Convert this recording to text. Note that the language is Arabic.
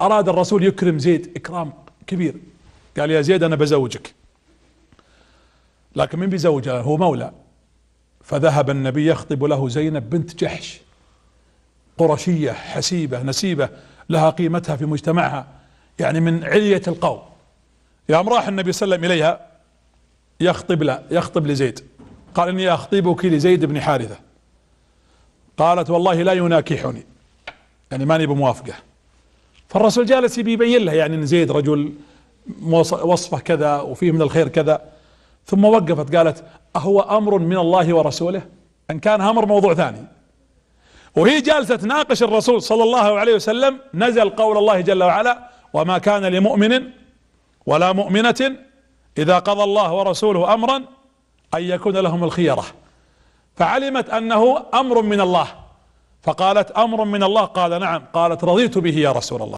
أراد الرسول يكرم زيد إكرام كبير قال يا زيد أنا بزوجك لكن من بيزوجها هو مولى فذهب النبي يخطب له زينب بنت جحش قرشية حسيبة نسيبة لها قيمتها في مجتمعها يعني من علية القوم يوم راح النبي صلى الله عليه وسلم إليها يخطب لا يخطب لزيد قال إني أخطبك لزيد بن حارثة قالت والله لا يناكحني يعني ماني بموافقه فالرسول جالس يبين له يعني ان زيد رجل وصفه كذا وفيه من الخير كذا ثم وقفت قالت اهو امر من الله ورسوله ان كان امر موضوع ثاني وهي جالسة تناقش الرسول صلى الله عليه وسلم نزل قول الله جل وعلا وما كان لمؤمن ولا مؤمنة اذا قضى الله ورسوله امرا ان يكون لهم الخيرة فعلمت انه امر من الله فقالت امر من الله قال نعم قالت رضيت به يا رسول الله